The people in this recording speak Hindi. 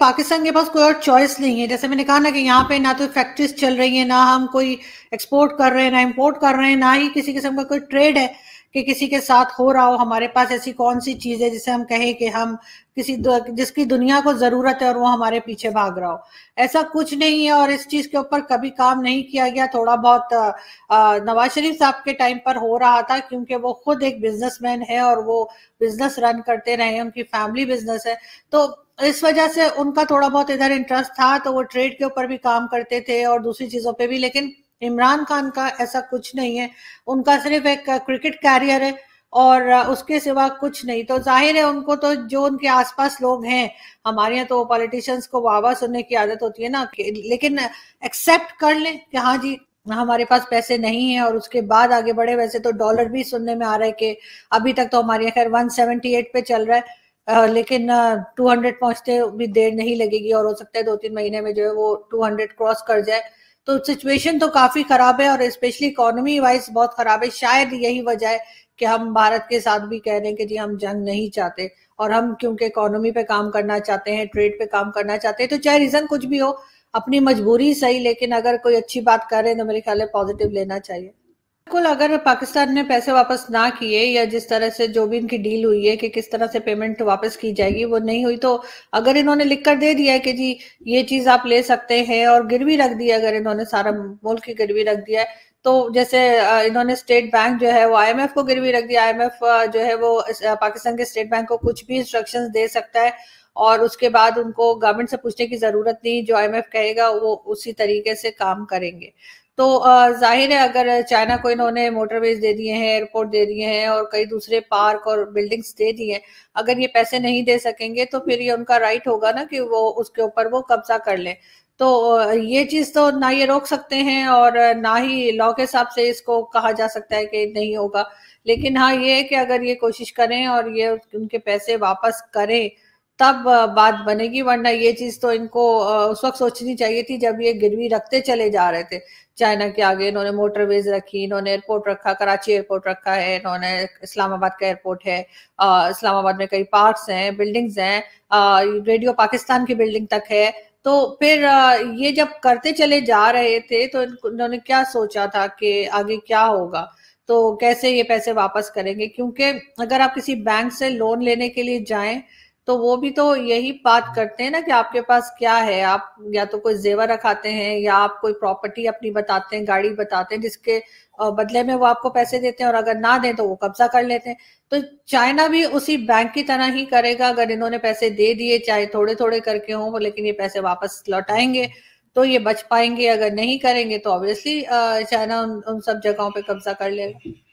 पाकिस्तान के पास कोई और चॉइस नहीं है जैसे मैंने कहा ना कि यहाँ पे ना तो फैक्ट्रीज चल रही है ना हम कोई एक्सपोर्ट कर रहे हैं ना इम्पोर्ट कर रहे हैं ना ही किसी किस्म का कोई ट्रेड है कि किसी के साथ हो रहा हो हमारे पास ऐसी कौन सी चीज है जिसे हम कहें कि हम किसी जिसकी दुनिया को जरूरत है और वो हमारे पीछे भाग रहा हो ऐसा कुछ नहीं है और इस चीज के ऊपर कभी काम नहीं किया गया थोड़ा बहुत नवाज शरीफ साहब के टाइम पर हो रहा था क्योंकि वो खुद एक बिजनेसमैन है और वो बिजनेस रन करते रहे उनकी फैमिली बिजनेस है तो इस वजह से उनका थोड़ा बहुत इधर इंटरेस्ट था तो वो ट्रेड के ऊपर भी काम करते थे और दूसरी चीजों पे भी लेकिन इमरान खान का ऐसा कुछ नहीं है उनका सिर्फ एक क्रिकेट कैरियर है और उसके सिवा कुछ नहीं तो जाहिर है उनको तो जो उनके आसपास लोग हैं हमारे यहाँ तो पॉलिटिशियंस को वाह सुनने की आदत होती है ना लेकिन एक्सेप्ट कर ले कि हाँ जी हमारे पास पैसे नहीं है और उसके बाद आगे बढ़े वैसे तो डॉलर भी सुनने में आ रहा है कि अभी तक तो हमारे खैर 178 पे चल रहा है आ, लेकिन टू हंड्रेड पहुंचते भी देर नहीं लगेगी और हो सकता है दो तीन महीने में जो है वो टू हंड्रेड क्रॉस कर जाए तो सिचुएशन तो काफी खराब है और स्पेशली इकोनॉमी वाइज बहुत खराब है शायद यही वजह है कि हम भारत के साथ भी कह रहे हैं कि जी हम जंग नहीं चाहते और हम क्योंकि इकोनॉमी पे काम करना चाहते हैं ट्रेड पे काम करना चाहते हैं तो चाहे रीजन कुछ भी हो अपनी मजबूरी सही लेकिन अगर कोई अच्छी बात कर रहे हैं तो मेरे ख्याल है पॉजिटिव लेना चाहिए बिल्कुल अगर पाकिस्तान ने पैसे वापस ना किए या जिस तरह से जो भी इनकी डील हुई है कि किस तरह से पेमेंट वापस की जाएगी वो नहीं हुई तो अगर इन्होंने लिख कर दे दिया है कि जी ये चीज आप ले सकते हैं और गिरवी रख दिया अगर इन्होंने सारा मुल्क की गिरवी रख दिया है तो जैसे इन्होंने स्टेट बैंक जो है वो आईएमएफ को गिरवी रख दिया आईएमएफ जो है वो पाकिस्तान के स्टेट बैंक को कुछ भी इंस्ट्रक्शन दे सकता है और उसके बाद उनको गवर्नमेंट से पूछने की जरूरत नहीं जो आईएमएफ कहेगा वो उसी तरीके से काम करेंगे तो जाहिर है अगर चाइना को इन्होंने मोटरवेज दे दिए हैं एयरपोर्ट दे दिए हैं और कई दूसरे पार्क और बिल्डिंग्स दे दिए हैं अगर ये पैसे नहीं दे सकेंगे तो फिर ये उनका राइट होगा ना कि वो उसके ऊपर वो कब्जा कर लें तो ये चीज तो ना ये रोक सकते हैं और ना ही लॉ के हिसाब से इसको कहा जा सकता है कि नहीं होगा लेकिन हाँ ये है कि अगर ये कोशिश करें और ये उनके पैसे वापस करें तब बात बनेगी वरना ये चीज तो इनको उस वक्त सोचनी चाहिए थी जब ये गिरवी रखते चले जा रहे थे चाइना के आगे इन्होंने मोटरवेज रखी इन्होंने एयरपोर्ट रखा कराची एयरपोर्ट रखा है इन्होंने इस्लामाबाद का एयरपोर्ट है इस्लामाबाद में कई पार्क्स हैं बिल्डिंग्स हैं रेडियो पाकिस्तान की बिल्डिंग तक है तो फिर ये जब करते चले जा रहे थे तो इन्होंने क्या सोचा था कि आगे क्या होगा तो कैसे ये पैसे वापस करेंगे क्योंकि अगर आप किसी बैंक से लोन लेने के लिए जाएं तो वो भी तो यही बात करते हैं ना कि आपके पास क्या है आप या तो कोई जेवर रखाते हैं या आप कोई प्रॉपर्टी अपनी बताते हैं गाड़ी बताते हैं जिसके बदले में वो आपको पैसे देते हैं और अगर ना दें तो वो कब्जा कर लेते हैं तो चाइना भी उसी बैंक की तरह ही करेगा अगर इन्होंने पैसे दे दिए चाहे थोड़े थोड़े करके हों लेकिन ये पैसे वापस लौटाएंगे तो ये बच पाएंगे अगर नहीं करेंगे तो ऑब्वियसली चाइना उन, उन सब जगहों पर कब्जा कर लेगा